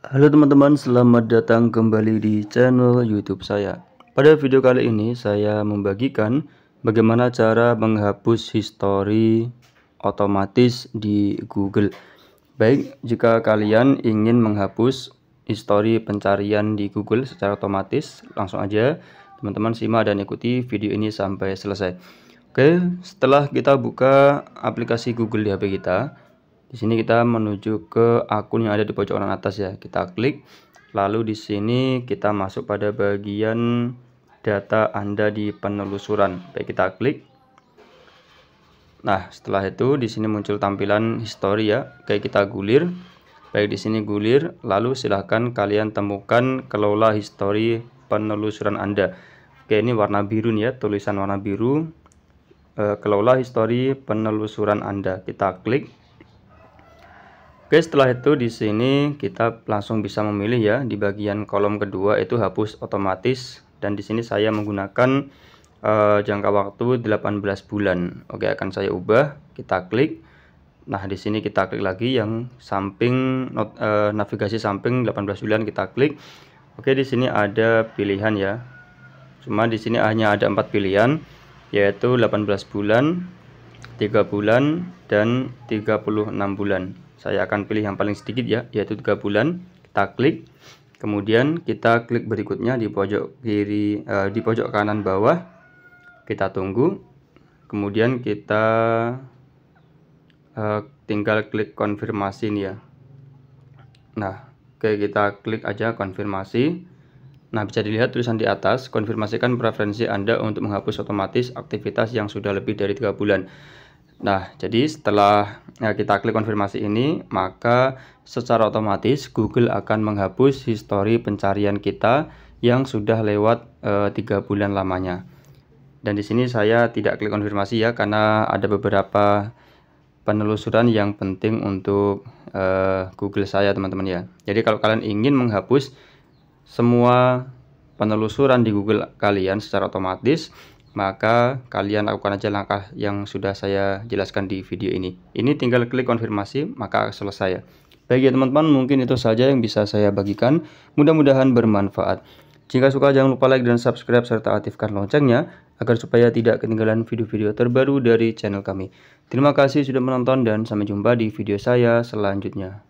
Halo teman-teman, selamat datang kembali di channel YouTube saya. Pada video kali ini saya membagikan bagaimana cara menghapus histori otomatis di Google. Baik, jika kalian ingin menghapus histori pencarian di Google secara otomatis, langsung aja teman-teman simak dan ikuti video ini sampai selesai. Oke, setelah kita buka aplikasi Google di HP kita, di sini kita menuju ke akun yang ada di pojok kanan atas ya. Kita klik. Lalu di sini kita masuk pada bagian data Anda di penelusuran. Baik, kita klik. Nah, setelah itu di sini muncul tampilan history ya. Oke, kita gulir. Baik, di sini gulir, lalu silahkan kalian temukan kelola histori penelusuran Anda. Oke, ini warna biru nih ya, tulisan warna biru. Eh, kelola histori penelusuran Anda. Kita klik. Oke, setelah itu di sini kita langsung bisa memilih ya di bagian kolom kedua itu hapus otomatis dan di sini saya menggunakan uh, jangka waktu 18 bulan. Oke, akan saya ubah, kita klik. Nah, di sini kita klik lagi yang samping not, uh, navigasi samping 18 bulan kita klik. Oke, di sini ada pilihan ya. Cuma di sini hanya ada empat pilihan yaitu 18 bulan, 3 bulan dan 36 bulan saya akan pilih yang paling sedikit ya yaitu 3 bulan kita klik kemudian kita klik berikutnya di pojok kiri uh, di pojok kanan bawah kita tunggu kemudian kita uh, tinggal klik konfirmasi nih ya nah oke kita klik aja konfirmasi nah bisa dilihat tulisan di atas konfirmasikan preferensi anda untuk menghapus otomatis aktivitas yang sudah lebih dari tiga bulan Nah, jadi setelah ya, kita klik konfirmasi ini, maka secara otomatis Google akan menghapus histori pencarian kita yang sudah lewat eh, tiga e, bulan lamanya. Dan di sini saya tidak klik konfirmasi ya, karena ada beberapa penelusuran yang penting untuk e, Google saya teman-teman ya. Jadi kalau kalian ingin menghapus semua penelusuran di Google kalian secara otomatis, maka kalian lakukan aja langkah yang sudah saya jelaskan di video ini. Ini tinggal klik konfirmasi, maka selesai ya. Baik ya teman-teman, mungkin itu saja yang bisa saya bagikan. Mudah-mudahan bermanfaat. Jika suka jangan lupa like dan subscribe serta aktifkan loncengnya agar supaya tidak ketinggalan video-video terbaru dari channel kami. Terima kasih sudah menonton dan sampai jumpa di video saya selanjutnya.